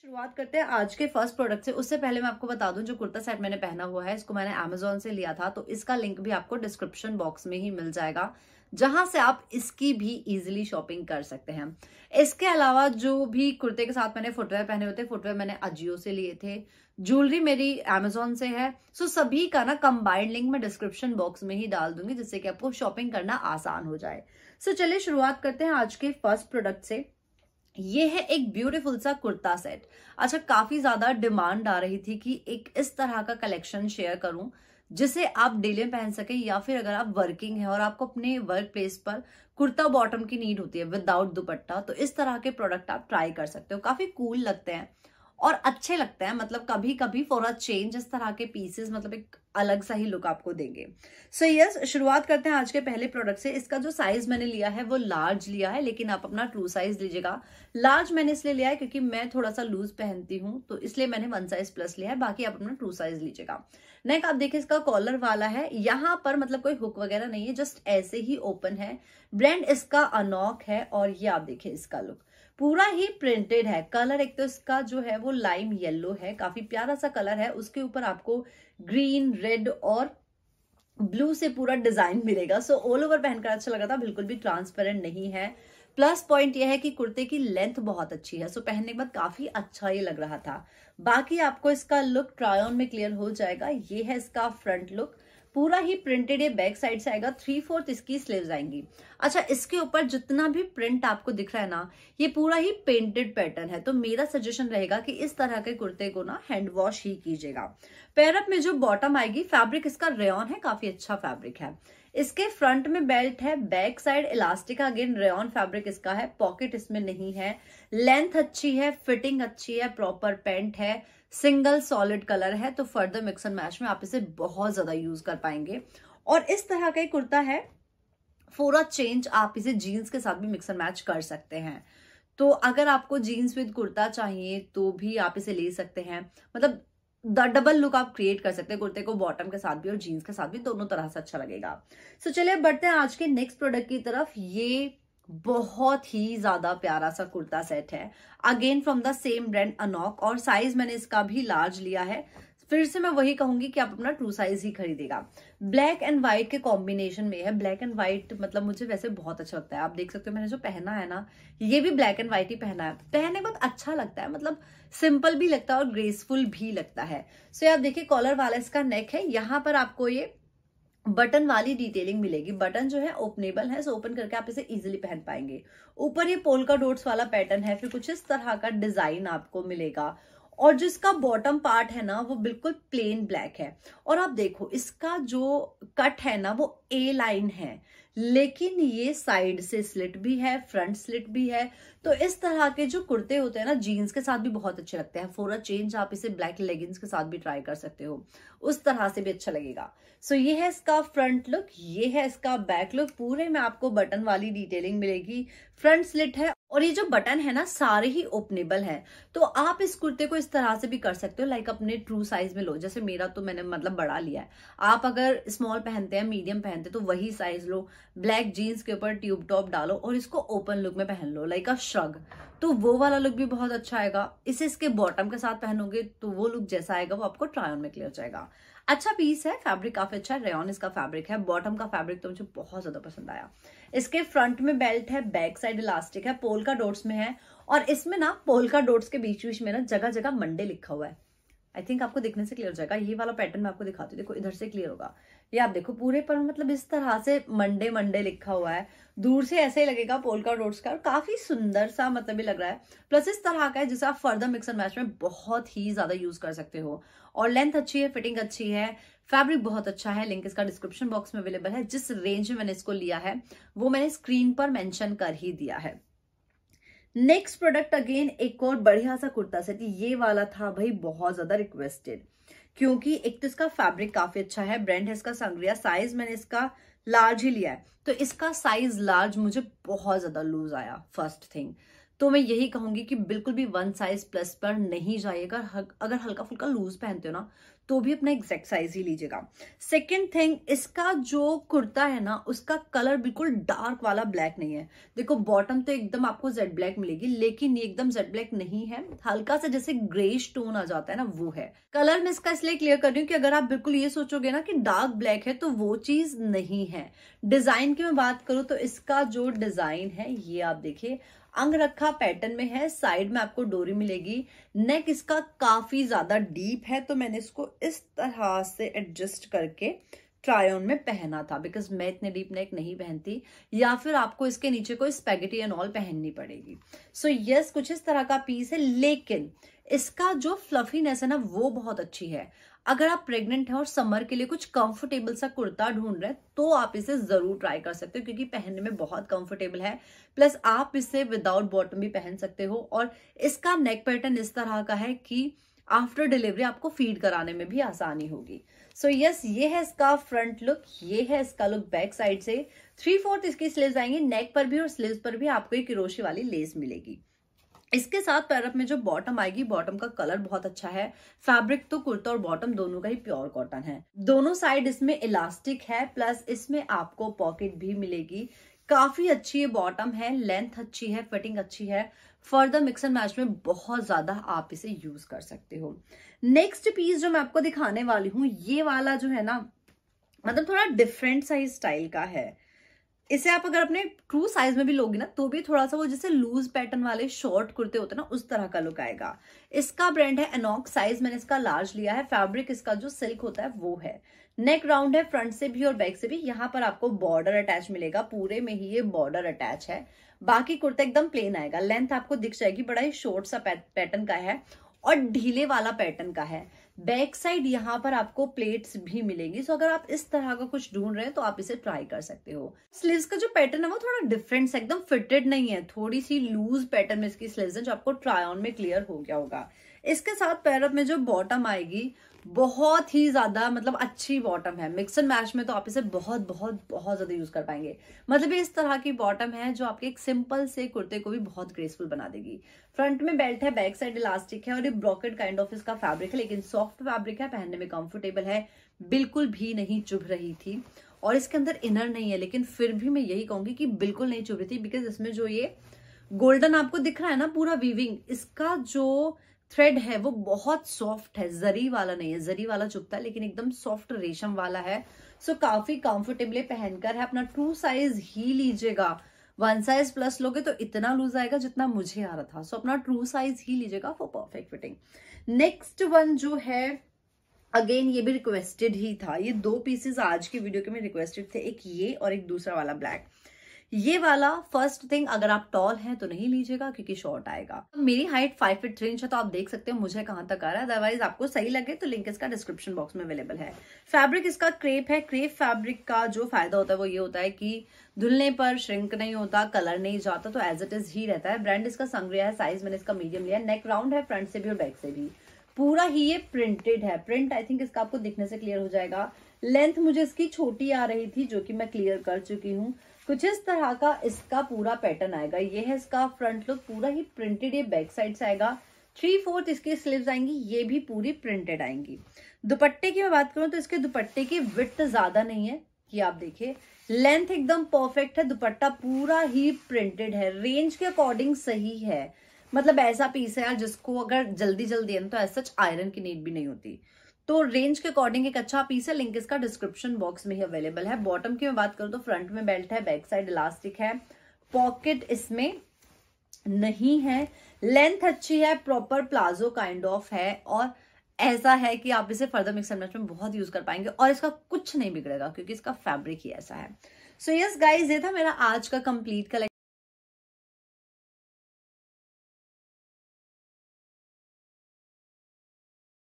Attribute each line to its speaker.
Speaker 1: शुरुआत करते हैं आज के फर्स्ट प्रोडक्ट से उससे पहले मैं आपको बता दूं जो कुर्ता सेट मैंने पहना हुआ है इसको मैंने अमेजोन से लिया था तो इसका लिंक भी आपको डिस्क्रिप्शन बॉक्स में ही मिल जाएगा जहां से आप इसकी भी इजीली शॉपिंग कर सकते हैं इसके अलावा जो भी कुर्ते के साथ मैंने फुटवेयर पहने हुए थे फुटवेयर मैंने अजियो से लिए थे ज्वेलरी मेरी अमेजोन से है सो सभी का ना कंबाइंड लिंक मैं डिस्क्रिप्शन बॉक्स में ही डाल दूंगी जिससे कि आपको शॉपिंग करना आसान हो जाए सो चलिए शुरुआत करते हैं आज के फर्स्ट प्रोडक्ट से ये है एक ब्यूटीफुल सा कुर्ता सेट अच्छा काफी ज्यादा डिमांड आ रही थी कि एक इस तरह का कलेक्शन शेयर करूं जिसे आप डेली में पहन सके या फिर अगर आप वर्किंग है और आपको अपने वर्क प्लेस पर कुर्ता बॉटम की नीड होती है विदाउट दुपट्टा तो इस तरह के प्रोडक्ट आप ट्राई कर सकते हो काफी कूल लगते हैं और अच्छे लगते हैं मतलब कभी कभी फॉर अ चेंज इस तरह के पीसेस मतलब एक अलग सा ही लुक आपको देंगे सो so, यस yes, शुरुआत करते हैं आज के पहले प्रोडक्ट से इसका जो साइज मैंने लिया है वो लार्ज लिया है लेकिन आप अपना ट्रू साइज लीजिएगा लार्ज मैंने इसलिए लिया है क्योंकि मैं थोड़ा सा लूज पहनती हूं तो इसलिए मैंने वन साइज प्लस लिया है बाकी आप अपना ट्रू साइज लीजिएगा नेक आप देखिए इसका कॉलर वाला है यहां पर मतलब कोई हुक वगैरह नहीं है जस्ट ऐसे ही ओपन है ब्रांड इसका अनॉक है और ये आप देखिए इसका लुक पूरा ही प्रिंटेड है कलर एक तो इसका जो है वो लाइम येलो है काफी प्यारा सा कलर है उसके ऊपर आपको ग्रीन रेड और ब्लू से पूरा डिजाइन मिलेगा सो ऑल ओवर पहनकर अच्छा लगा था बिल्कुल भी ट्रांसपेरेंट नहीं है प्लस पॉइंट यह है कि कुर्ते की लेंथ बहुत अच्छी है सो पहनने के बाद काफी अच्छा ये लग रहा था बाकी आपको इसका लुक ट्रायन ऑन में क्लियर हो जाएगा ये है इसका फ्रंट लुक पूरा ही प्रिंटेड ये बैक साइड से आएगा थ्री फोर्थ इसकी स्लीव्स आएंगी अच्छा इसके ऊपर जितना भी प्रिंट आपको दिख रहा है ना ये पूरा ही पेंटेड पैटर्न है तो मेरा सजेशन रहेगा कि इस तरह के कुर्ते को ना हैंड वॉश ही कीजिएगा पैरअप में जो बॉटम आएगी फैब्रिक इसका रेन है काफी अच्छा फैब्रिक है इसके फ्रंट में बेल्ट है back side elastic again rayon fabric इसका है पॉकेट इसमें नहीं है लेंथ अच्छी है फिटिंग अच्छी है प्रॉपर पेंट है सिंगल सॉलिड कलर है तो फर्दर मिक्स एंड मैच में आप इसे बहुत ज्यादा यूज कर पाएंगे और इस तरह का ही कुर्ता है फोरा चेंज आप इसे जीन्स के साथ भी मिक्स एंड मैच कर सकते हैं तो अगर आपको जीन्स विद कुर्ता चाहिए तो भी आप इसे ले सकते हैं मतलब द डबल लुक आप क्रिएट कर सकते हैं कुर्ते को बॉटम के साथ भी और जीन्स के साथ भी दोनों तरह से अच्छा लगेगा सो so, चलिए बढ़ते हैं आज के नेक्स्ट प्रोडक्ट की तरफ ये बहुत ही ज्यादा प्यारा सा कुर्ता सेट है again from the same brand Anouk और साइज मैंने इसका भी लार्ज लिया है फिर से मैं वही कहूंगी कि आप अपना ट्रू साइज ही खरीदेगा ब्लैक एंड व्हाइट के कॉम्बिनेशन में है ब्लैक एंड व्हाइट मतलब मुझे वैसे बहुत अच्छा लगता है आप देख सकते हो मैंने जो पहना है ना ये भी ब्लैक एंड व्हाइट ही पहना है पहनने बहुत अच्छा लगता है मतलब सिंपल भी लगता है और ग्रेसफुल भी लगता है सो so, आप देखिए कॉलर वाला इसका नेक है यहाँ पर आपको ये बटन वाली डिटेलिंग मिलेगी बटन जो है ओपनेबल है सो ओपन करके आप इसे इजीली पहन पाएंगे ऊपर ये पोलका डोट्स वाला पैटर्न है फिर कुछ इस तरह का डिजाइन आपको मिलेगा और जो इसका बॉटम पार्ट है ना वो बिल्कुल प्लेन ब्लैक है और आप देखो इसका जो कट है ना वो ए लाइन है लेकिन ये साइड से स्लिट भी है फ्रंट स्लिट भी है तो इस तरह के जो कुर्ते होते हैं ना जीन्स के साथ भी बहुत अच्छे लगते हैं फोरा चेंज आप इसे ब्लैक लेगिंग्स के साथ भी ट्राई कर सकते हो उस तरह से भी अच्छा लगेगा सो so, ये है इसका फ्रंट लुक ये है इसका बैक लुक पूरे में आपको बटन वाली डिटेलिंग मिलेगी फ्रंट स्लिट है और ये जो बटन है ना सारे ही ओपनेबल है तो आप इस कुर्ते को इस तरह से भी कर सकते हो लाइक अपने ट्रू साइज में लो जैसे मेरा तो मैंने मतलब बड़ा लिया है आप अगर स्मॉल पहनते हैं मीडियम पहनते हैं तो वही साइज लो ब्लैक जीन्स के ऊपर ट्यूब टॉप डालो और इसको ओपन लुक में पहन लो लाइक अ श्रग तो वो वाला लुक भी बहुत अच्छा आएगा इसे इसके बॉटम के साथ पहनोगे तो वो लुक जैसा आएगा वो आपको ट्रायन में क्लियर जाएगा अच्छा पीस है फैब्रिक काफी अच्छा है रेन इसका फैब्रिक है बॉटम का फैब्रिक तो मुझे बहुत ज्यादा पसंद आया इसके फ्रंट में बेल्ट है बैक साइड इलास्टिक है पोल का डोट्स में है और इसमें ना पोल का डोट्स के बीच बीच में ना जगह जगह मंडे लिखा हुआ है आई थिंक आपको देखने से क्लियर हो जाएगा ये वाला पैटर्न मैं आपको दिखाती हूँ देखो इधर से क्लियर होगा ये आप देखो पूरे पर मतलब इस तरह से मंडे मंडे लिखा हुआ है दूर से ऐसे ही लगेगा पोलका रोड्स का और काफी सुंदर सा मतलब भी लग रहा है प्लस इस तरह का है जिसे आप फर्दर मिक्स एंड मैच में बहुत ही ज्यादा यूज कर सकते हो और लेंथ अच्छी है फिटिंग अच्छी है फैब्रिक बहुत अच्छा है लिंक इसका डिस्क्रिप्शन बॉक्स में अवेलेबल है जिस रेंज में मैंने इसको लिया है वो मैंने स्क्रीन पर मैंशन कर ही दिया है नेक्स्ट प्रोडक्ट अगेन एक और बढ़िया सा कुर्ता सेट ये वाला था भाई बहुत ज्यादा रिक्वेस्टेड क्योंकि एक तो इसका फैब्रिक काफी अच्छा है ब्रांड है इसका संग्रिया साइज मैंने इसका लार्ज ही लिया है तो इसका साइज लार्ज मुझे बहुत ज्यादा लूज आया फर्स्ट थिंग तो मैं यही कहूंगी कि बिल्कुल भी वन साइज प्लस पर नहीं जाइएगा अगर हल्का फुल्का लूज पहनते हो ना तो भी अपना एग्जैक्ट साइज ही लीजिएगा सेकेंड थिंग इसका जो कुर्ता है ना उसका कलर बिल्कुल डार्क वाला ब्लैक नहीं है देखो बॉटम तो एकदम आपको जेड ब्लैक मिलेगी लेकिन ये एकदम जेड ब्लैक नहीं है हल्का सा जैसे ग्रे स्टोन आ जाता है ना वो है कलर में इसका इसलिए क्लियर कर रही हूँ कि अगर आप बिल्कुल ये सोचोगे ना कि डार्क ब्लैक है तो वो चीज नहीं है डिजाइन की मैं बात करूं तो इसका जो डिजाइन है ये आप देखिए रखा पैटर्न में है साइड में आपको डोरी मिलेगी नेक इसका काफी ज्यादा डीप है तो मैंने इसको इस तरह से एडजस्ट करके ऑन में पहना था बिकॉज मैं इतने डीप नेक नहीं पहनती या फिर आपको इसके नीचे कोई स्पेगेटी एंड ऑल पहननी पड़ेगी सो so, यस yes, कुछ इस तरह का पीस है लेकिन इसका जो फ्लफीनेस है ना वो बहुत अच्छी है अगर आप प्रेग्नेंट हैं और समर के लिए कुछ कंफर्टेबल सा कुर्ता ढूंढ रहे हैं तो आप इसे जरूर ट्राई कर सकते हो क्योंकि पहनने में बहुत कंफर्टेबल है प्लस आप इसे विदाउट बॉटम भी पहन सकते हो और इसका नेक पैटर्न इस तरह का है कि आफ्टर डिलीवरी आपको फीड कराने में भी आसानी होगी सो so, यस yes, ये है इसका फ्रंट लुक ये है इसका लुक बैक साइड से थ्री फोर्थ इसकी स्लीव आएंगे नेक पर भी और स्लीव पर भी आपको एक रोशी वाली लेस मिलेगी इसके साथ पैरअप में जो बॉटम आएगी बॉटम का कलर बहुत अच्छा है फैब्रिक तो कुर्ता और बॉटम दोनों का ही प्योर कॉटन है दोनों साइड इसमें इलास्टिक है प्लस इसमें आपको पॉकेट भी मिलेगी काफी अच्छी ये बॉटम है लेंथ अच्छी है फिटिंग अच्छी है फर्दर मिक्स एंड मैच में बहुत ज्यादा आप इसे यूज कर सकते हो नेक्स्ट पीस जो मैं आपको दिखाने वाली हूँ ये वाला जो है ना मतलब थोड़ा डिफरेंट सा ही स्टाइल का है इसे आप अगर अपने ट्रू साइज में भी लोगे ना तो भी थोड़ा सा वो जैसे लूज पैटर्न वाले शॉर्ट कुर्ते होते हैं ना उस तरह का लुक आएगा इसका ब्रांड है एनॉक साइज मैंने इसका लार्ज लिया है फैब्रिक इसका जो सिल्क होता है वो है नेक राउंड है फ्रंट से भी और बैक से भी यहाँ पर आपको बॉर्डर अटैच मिलेगा पूरे में ही ये बॉर्डर अटैच है बाकी कुर्ता एकदम प्लेन आएगा लेंथ आपको दिख जाएगी बड़ा ही शॉर्ट सा पैटर्न का है और ढीले वाला पैटर्न का है बैक साइड यहाँ पर आपको प्लेट्स भी मिलेंगी सो अगर आप इस तरह का कुछ ढूंढ रहे हैं तो आप इसे ट्राई कर सकते हो स्लीव्स का जो पैटर्न है वो थोड़ा डिफरेंट है एकदम फिटेड नहीं है थोड़ी सी लूज पैटर्न में इसकी स्लीव्स है जो आपको ट्राई ऑन में क्लियर हो गया होगा इसके साथ पैरअप में जो बॉटम आएगी बहुत ही ज्यादा मतलब अच्छी बॉटम है मिक्स एंड मैच में तो आप इसे बहुत बहुत बहुत ज्यादा यूज कर पाएंगे मतलब इस तरह की बॉटम है जो आपके एक सिंपल से कुर्ते को भी बहुत ग्रेसफुल बना देगी फ्रंट में बेल्ट है बैक साइड इलास्टिक है और ये ब्रॉकेट काइंड ऑफ इसका फैब्रिक है लेकिन सॉफ्ट फैब्रिक है पहनने में कंफर्टेबल है बिल्कुल भी नहीं चुभ रही थी और इसके अंदर इनर नहीं है लेकिन फिर भी मैं यही कहूंगी कि बिल्कुल नहीं चुभ रही थी बिकॉज इसमें जो ये गोल्डन आपको दिख रहा है ना पूरा वीविंग इसका जो थ्रेड है वो बहुत सॉफ्ट है जरी वाला नहीं है जरी वाला चुपता है लेकिन एकदम सॉफ्ट रेशम वाला है सो so, काफी कंफर्टेबली पहनकर है अपना टू साइज ही लीजिएगा वन साइज प्लस लोगे तो इतना लूज आएगा जितना मुझे आ रहा था सो so, अपना ट्रू साइज ही लीजिएगा for perfect fitting next one जो है अगेन ये भी रिक्वेस्टेड ही था ये दो पीसेस आज के वीडियो के में रिक्वेस्टेड थे एक ये और एक दूसरा वाला ब्लैक ये वाला फर्स्ट थिंग अगर आप टॉल हैं तो नहीं लीजिएगा क्योंकि शॉर्ट आएगा मेरी height five feet three inch है तो आप देख सकते हो मुझे कहां तक आ रहा है अदरवाइज आपको सही लगे तो लिंक इसका डिस्क्रिप्शन बॉक्स में अवेलेबल है फैब्रिक इसका क्रेप है क्रेप फैब्रिक का जो फायदा होता है वो ये होता है कि धुलने पर श्रिंक नहीं होता कलर नहीं जाता तो एज इट इज ही रहता है ब्रांड इसका संग्रिया है साइज मैंने इसका मीडियम लिया नेक राउंड है फ्रंट से भी और बैक से भी पूरा ही ये प्रिंटेड है प्रिंट आई थिंक इसका आपको दिखने से क्लियर हो जाएगा लेंथ मुझे इसकी छोटी आ रही थी जो कि मैं क्लियर कर चुकी हूँ कुछ इस तरह का इसका पूरा पैटर्न आएगा ये है इसका फ्रंट लुक पूरा ही प्रिंटेड ये बैक साइड से आएगा थ्री फोर्थ इसके स्लीव्स आएंगी ये भी पूरी प्रिंटेड आएंगी दुपट्टे की मैं बात करूं तो इसके दुपट्टे की विथ ज़्यादा नहीं है कि आप देखिए लेंथ एकदम परफेक्ट है दुपट्टा पूरा ही प्रिंटेड है रेंज के अकॉर्डिंग सही है मतलब ऐसा पीस है यार जिसको अगर जल्दी जल्दी है तो ऐसा सच आयरन की नीड भी नहीं होती तो रेंज के अकॉर्डिंग एक अच्छा पीस है लिंक इसका डिस्क्रिप्शन बॉक्स में ही अवेलेबल है बॉटम की मैं बात करूं तो फ्रंट में बेल्ट है बैक साइड इलास्टिक है पॉकेट इसमें नहीं है लेंथ अच्छी है प्रॉपर प्लाजो काइंड ऑफ है और ऐसा है कि आप इसे फर्दर मिक्स मैच में बहुत यूज कर पाएंगे और इसका कुछ नहीं बिगड़ेगा क्योंकि इसका फैब्रिक ही ऐसा है सो यस गाइज ये था मेरा आज का कंप्लीट कलेक्शन